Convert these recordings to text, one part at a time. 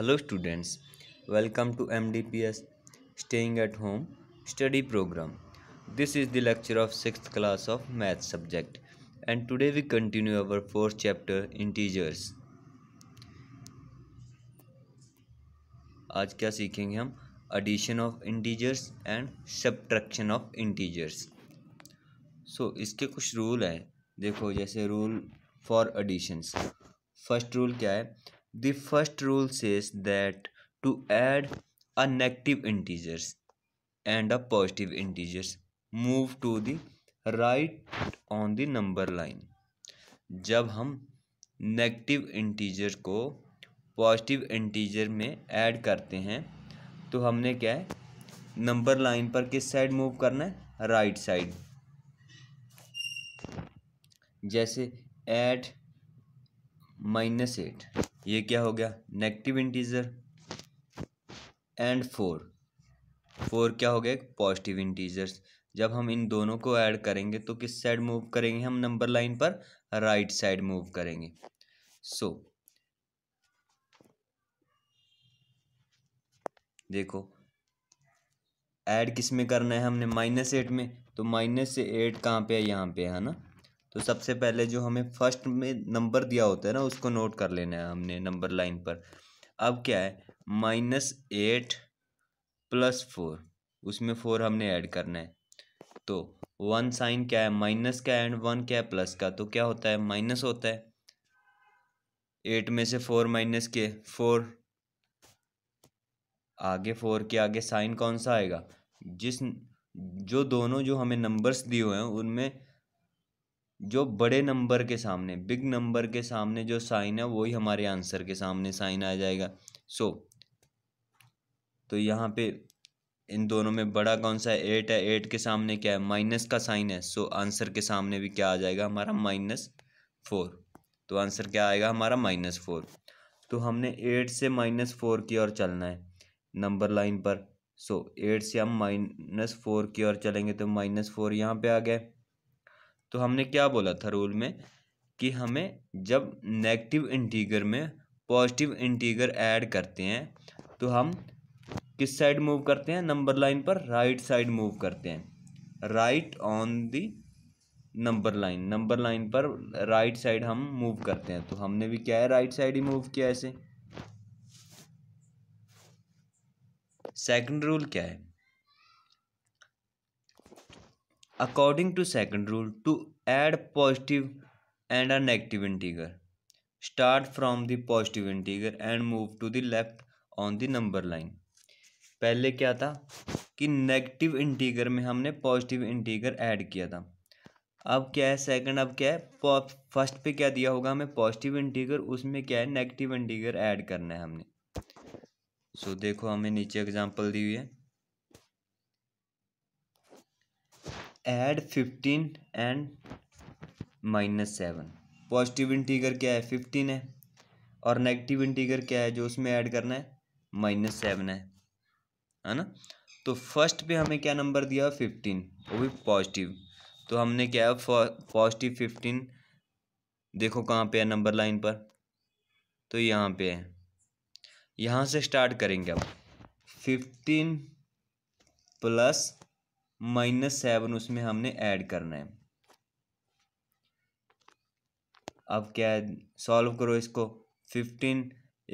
Hello students welcome to M D P S staying at home study programme this is the lecture of six class of math subject and today we continue our fourth chapter integers आज क्या सीखेंगे हम addition of integers and subtraction of integers so इसके कुछ rule हैं देखो जैसे rule for additions first rule क्या है The first rule says that to add a negative integers and a positive integers, move to the right on the number line. जब हम negative integer को पॉजिटिव इंटीजर में add करते हैं तो हमने क्या है नंबर लाइन पर किस साइड मूव करना है राइट right साइड जैसे एट माइनस एट ये क्या हो गया negative integer and four four क्या हो गया एक पॉजिटिव इंटीजर्स जब हम इन दोनों को ऐड करेंगे तो किस साइड मूव करेंगे हम नंबर लाइन पर राइट साइड मूव करेंगे सो so, देखो ऐड किस में करना है हमने माइनस एट में तो माइनस एट कहाँ पे है यहाँ पे है ना तो सबसे पहले जो हमें फर्स्ट में नंबर दिया होता है ना उसको नोट कर लेना है हमने नंबर लाइन पर अब क्या है माइनस एट प्लस फोर उसमें फोर हमने ऐड करना है तो वन साइन क्या है माइनस का एंड वन क्या है प्लस का तो क्या होता है माइनस होता है एट में से फोर माइनस के फोर आगे फोर के आगे साइन कौन सा आएगा जिस जो दोनों जो हमें नंबर्स दिए हुए हैं उनमें जो बड़े नंबर के सामने बिग नंबर के सामने जो साइन है वही हमारे आंसर के सामने साइन आ जाएगा सो so, तो यहाँ पे इन दोनों में बड़ा कौन सा है एट है एट के सामने क्या है माइनस का साइन है सो so, आंसर के सामने भी क्या आ जाएगा हमारा माइनस फोर तो आंसर क्या आएगा हमारा माइनस फोर तो हमने एट से माइनस फोर की ओर चलना है नंबर लाइन पर सो so, एट से हम माइनस फोर की ओर चलेंगे तो माइनस फोर यहाँ पर आ गए तो हमने क्या बोला था रूल में कि हमें जब नेगेटिव इंटीगर में पॉजिटिव इंटीगर ऐड करते हैं तो हम किस साइड मूव करते हैं नंबर लाइन पर राइट साइड मूव करते हैं right on the number line number line पर राइट साइड हम मूव करते हैं तो हमने भी क्या है राइट साइड ही मूव किया ऐसे सेकंड रूल क्या है according to second rule to add positive and a negative integer start from the positive integer and move to the left on the number line पहले क्या था कि नेगेटिव इंटीगर में हमने पॉजिटिव इंटीगर ऐड किया था अब क्या है सेकंड अब क्या है फर्स्ट पे क्या दिया होगा हमें पॉजिटिव इंटीगर उसमें क्या है नेगेटिव इंटीगर ऐड करना है हमने सो so, देखो हमें नीचे एग्जांपल दी हुई है add fifteen and minus seven positive integer क्या है फिफ्टीन है और नेगेटिव इंटीगर क्या है जो उसमें ऐड करना है माइनस सेवन है है ना तो फर्स्ट पे हमें क्या नंबर दिया फिफ्टीन वो भी पॉजिटिव तो हमने क्या पॉजिटिव फिफ्टीन देखो कहाँ पे है नंबर लाइन पर तो यहाँ पे है यहाँ से स्टार्ट करेंगे अब फिफ्टीन प्लस माइनस सेवन उसमें हमने ऐड करना है अब क्या है सॉल्व करो इसको फिफ्टीन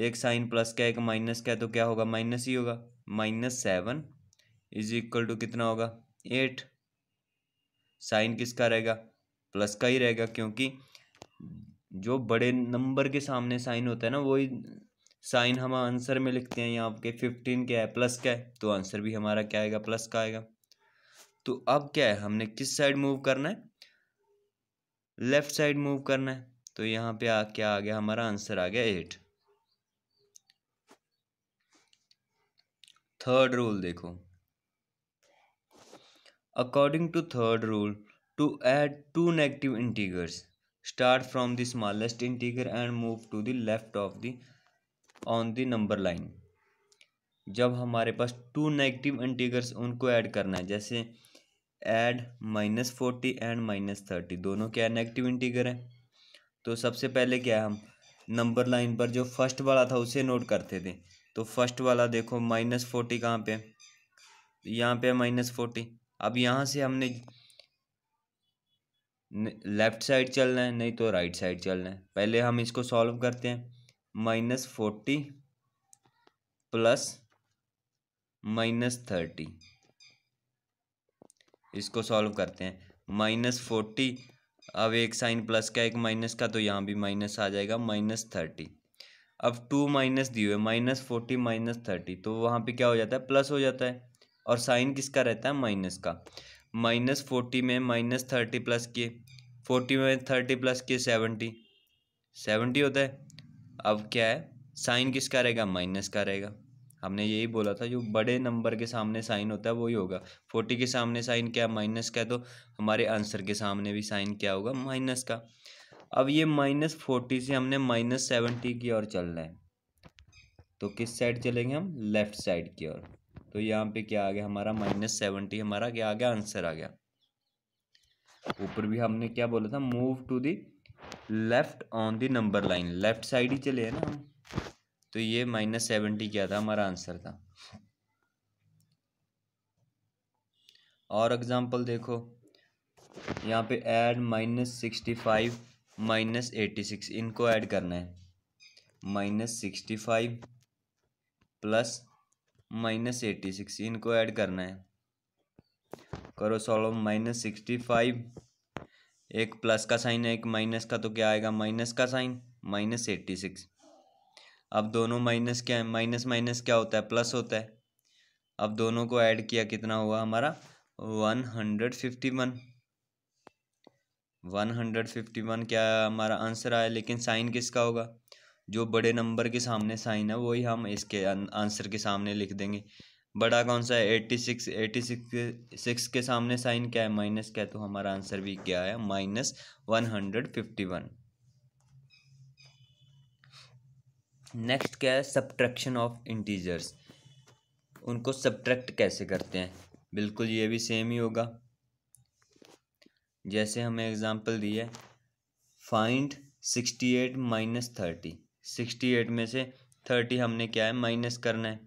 एक साइन प्लस का एक माइनस का तो क्या होगा माइनस ही होगा minus seven is equal to कितना होगा एट साइन किसका रहेगा प्लस का ही रहेगा क्योंकि जो बड़े नंबर के सामने साइन होता है ना वही साइन हम आंसर में लिखते हैं यहाँ के फिफ्टीन क्या है प्लस का है तो आंसर भी हमारा क्या आएगा प्लस का आएगा तो अब क्या है हमने किस साइड मूव करना है लेफ़्ट साइड मूव करना है तो यहाँ पे आ क्या आ गया हमारा आंसर आ गया एट थर्ड रूल देखो according to third rule to add two negative integers start from the smallest integer and move to the left of the on the number line जब हमारे पास टू नेगेटिव इंटीगर्स उनको add करना है जैसे add minus forty and minus thirty दोनों क्या है नेगेटिव इंटीगर है तो सबसे पहले क्या है हम नंबर लाइन पर जो फर्स्ट वाला था उसे नोट करते थे तो फर्स्ट वाला देखो माइनस फोर्टी कहाँ पे यहाँ पे माइनस फोर्टी अब यहाँ से हमने लेफ़्ट साइड चलना है नहीं तो राइट साइड चलना है पहले हम इसको सॉल्व करते हैं minus forty plus minus thirty इसको सॉल्व करते हैं माइनस फोर्टी अब एक साइन प्लस का एक माइनस का तो यहाँ भी माइनस आ जाएगा माइनस थर्टी अब टू माइनस दिए हुए माइनस फोर्टी माइनस थर्टी तो वहाँ पे क्या हो जाता है प्लस हो जाता है और साइन किसका रहता है माइनस का माइनस फोर्टी में माइनस थर्टी प्लस किए फोर्टी में थर्टी प्लस किए सेवेंटी सेवेंटी होता है अब क्या है साइन किसका रहेगा माइनस का रहेगा हमने यही बोला था जो बड़े नंबर के सामने साइन होता है वही होगा फोर्टी के सामने साइन क्या माइनस का तो हमारे आंसर के सामने भी साइन क्या होगा माइनस का अब ये माइनस फोर्टी से हमने माइनस सेवेंटी की ओर चलना है तो किस साइड चलेंगे हम लेफ़्ट साइड की ओर तो यहाँ पे क्या आ गया हमारा माइनस सेवेंटी हमारा क्या आ गया आंसर आ गया ऊपर भी हमने क्या बोला था move to the left on the number line left side ही चले हैं ना हम तो ये माइनस सेवेंटी क्या था हमारा आंसर था और एग्जांपल देखो यहाँ पे add minus sixty five minus eighty six इनको ऐड करना है minus sixty five plus minus eighty six इनको ऐड करना है करो सॉल्व माइनस सिक्सटी फाइव एक प्लस का साइन है एक माइनस का तो क्या आएगा माइनस का साइन माइनस एट्टी सिक्स अब दोनों माइनस क्या है माइनस माइनस क्या होता है प्लस होता है अब दोनों को ऐड किया कितना हुआ हमारा one hundred fifty one one hundred fifty one क्या हमारा आंसर आया लेकिन साइन किसका होगा जो बड़े नंबर के सामने साइन है वही हम इसके आंसर के सामने लिख देंगे बड़ा कौन सा है eighty six eighty six six के सामने साइन क्या है माइनस क्या है तो हमारा आंसर भी क्या है minus one hundred fifty one next क्या है सब्ट्रैक्शन ऑफ इंटीजर्स उनको सब्ट्रैक्ट कैसे करते हैं बिल्कुल ये भी सेम ही होगा जैसे हमें एग्जांपल दी है find sixty eight minus thirty sixty eight में से थर्टी हमने क्या है माइनस करना है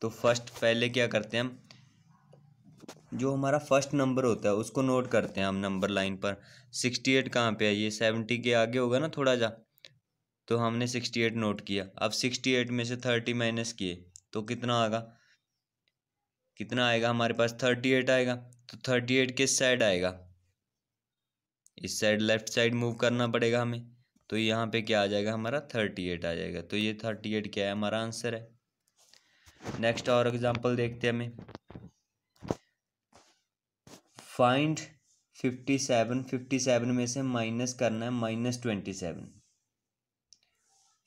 तो फर्स्ट पहले क्या करते हैं हम जो हमारा फर्स्ट नंबर होता है उसको नोट करते हैं हम नंबर लाइन पर सिक्सटी एट कहाँ पर है ये सेवेंटी के आगे होगा ना थोड़ा जा तो हमने सिक्सटी एट नोट किया अब सिक्सटी एट में से थर्टी माइनस किए तो कितना आएगा कितना आएगा हमारे पास थर्टी एट आएगा तो थर्टी एट किस साइड आएगा इस साइड लेफ्ट साइड मूव करना पड़ेगा हमें तो यहाँ पे क्या आ जाएगा हमारा थर्टी एट आ जाएगा तो ये थर्टी एट क्या है हमारा आंसर है नेक्स्ट और एग्जांपल देखते हैं हमें find fifty seven fifty seven में से माइनस करना है minus twenty seven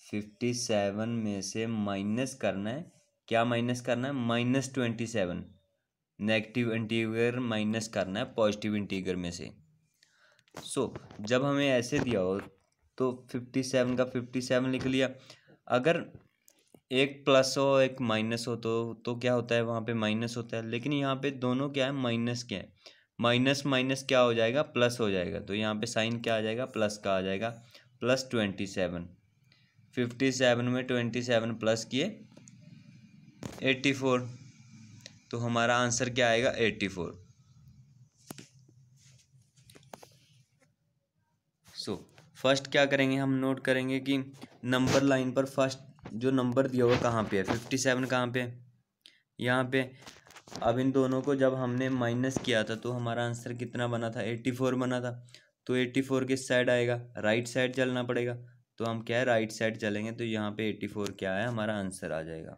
fifty seven में से माइनस करना है क्या माइनस करना है minus twenty seven negative integer minus करना है पॉजिटिव इंटीगर में से सो so, जब हमें ऐसे दिया हो तो फिफ्टी सेवन का फिफ्टी सेवन लिख लिया अगर एक प्लस हो एक माइनस हो तो तो क्या होता है वहाँ पे माइनस होता है लेकिन यहाँ पे दोनों क्या है माइनस क्या है माइनस माइनस क्या हो जाएगा प्लस हो जाएगा तो यहाँ पे साइन क्या आ जाएगा प्लस का आ जाएगा plus twenty seven fifty seven में ट्वेंटी सेवन प्लस किए एट्टी फोर तो हमारा आंसर क्या आएगा एट्टी फोर सो फर्स्ट क्या करेंगे हम नोट करेंगे कि नंबर लाइन पर फर्स्ट जो नंबर दिया हुआ कहाँ पे है फिफ्टी सेवन कहाँ पे है यहाँ पे अब इन दोनों को जब हमने माइनस किया था तो हमारा आंसर कितना बना था एट्टी फोर बना था तो एट्टी फोर किस साइड आएगा राइट साइड चलना पड़ेगा तो हम क्या है राइट साइड चलेंगे तो यहाँ पे एट्टी फोर क्या है हमारा आंसर आ जाएगा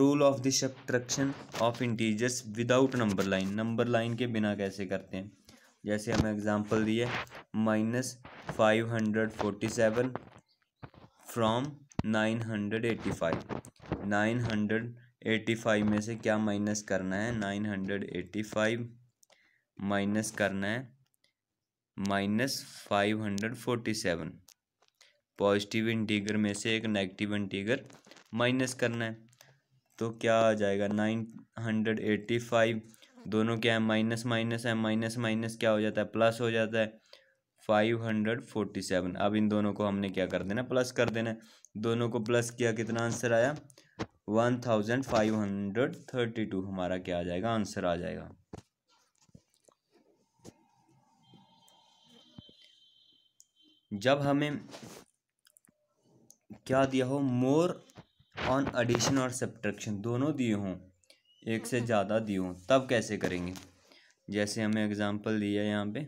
rule of subtraction of integers without number line number line के बिना कैसे करते हैं जैसे हमें एग्जांपल दिए minus five hundred forty seven from nine hundred eighty five nine hundred eighty five में से क्या माइनस करना है nine hundred eighty five minus करना है minus five hundred forty seven positive integer में से एक नेगेटिव इंटीगर माइनस करना है तो क्या आ जाएगा नाइन हंड्रेड एट्टी फाइव दोनों क्या है माइनस माइनस है माइनस माइनस क्या हो जाता है प्लस हो जाता है फाइव हंड्रेड फोर्टी सेवन अब इन दोनों को हमने क्या कर देना प्लस कर देना दोनों को प्लस किया कितना आंसर आया one thousand five hundred thirty two हमारा क्या आ जाएगा आंसर आ जाएगा जब हमें क्या दिया हो मोर ऑन एडिशन और सब्ट्रैक्शन दोनों दिए हों एक से ज़्यादा दिए हों तब कैसे करेंगे जैसे हमें एग्जांपल दिया यहाँ पे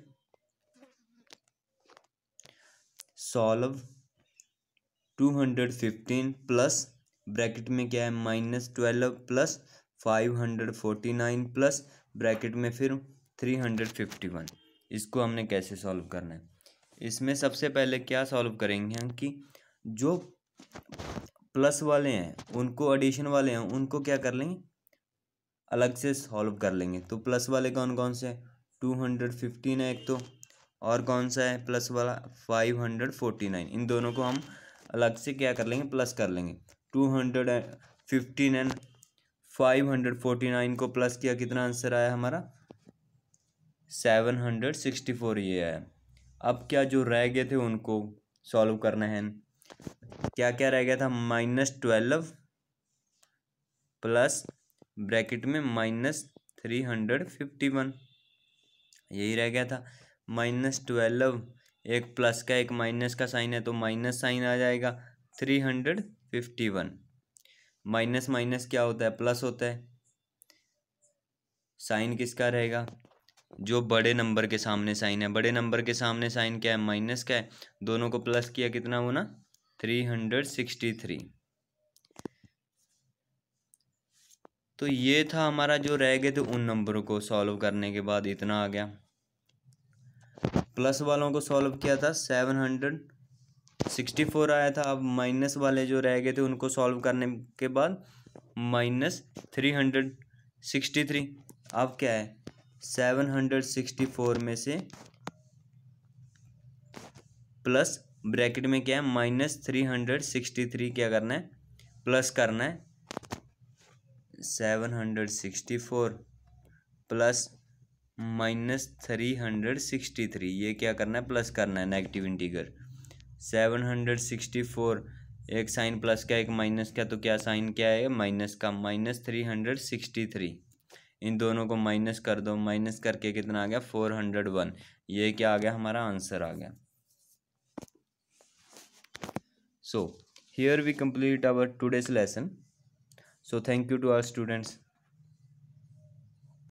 solve two hundred fifteen plus bracket में क्या है minus twelve plus five hundred forty nine plus bracket में फिर थ्री हंड्रेड फिफ्टी वन इसको हमने कैसे सॉल्व करना है इसमें सबसे पहले क्या सॉल्व करेंगे हम कि जो प्लस वाले हैं उनको एडिशन वाले हैं उनको क्या कर लेंगे अलग से सॉल्व कर लेंगे तो प्लस वाले कौन कौन से हैं टू हंड्रेड फिफ्टीन है एक तो और कौन सा है प्लस वाला फाइव हंड्रेड फोर्टी नाइन इन दोनों को हम अलग से क्या कर लेंगे प्लस कर लेंगे two hundred fifteen and five hundred forty nine को प्लस किया कितना आंसर आया हमारा सेवन हंड्रेड सिक्सटी फोर ये है अब क्या जो रह गए थे उनको सॉल्व करना है क्या क्या रह गया था माइनस ट्वेल्व प्लस ब्रैकेट में minus three hundred fifty one यही रह गया था माइनस ट्वेल्व एक प्लस का एक माइनस का साइन है तो माइनस साइन आ जाएगा three hundred fifty one minus minus क्या होता है प्लस होता है साइन किसका रहेगा जो बड़े नंबर के सामने साइन है बड़े नंबर के सामने साइन क्या है माइनस क्या है दोनों को प्लस किया कितना होना थ्री हंड्रेड सिक्सटी थ्री तो ये था हमारा जो रह गए थे उन नंबरों को सॉल्व करने के बाद इतना आ गया प्लस वालों को सॉल्व किया था सेवन हंड्रेड सिक्सटी फोर आया था अब माइनस वाले जो रह गए थे उनको सॉल्व करने के बाद minus three hundred sixty three अब क्या है सेवन हंड्रेड सिक्सटी फोर में से प्लस ब्रैकेट में क्या है minus three hundred sixty three क्या करना है प्लस करना है seven hundred sixty four plus minus three hundred sixty three ये क्या करना है प्लस करना है negative integer seven hundred sixty four एक साइन प्लस का एक माइनस का तो क्या साइन क्या है माइनस का minus three hundred sixty three इन दोनों को माइनस कर दो माइनस करके कितना आ गया फोर हंड्रेड वन ये क्या आ गया हमारा आंसर आ गया so here we complete our today's lesson so thank you to our students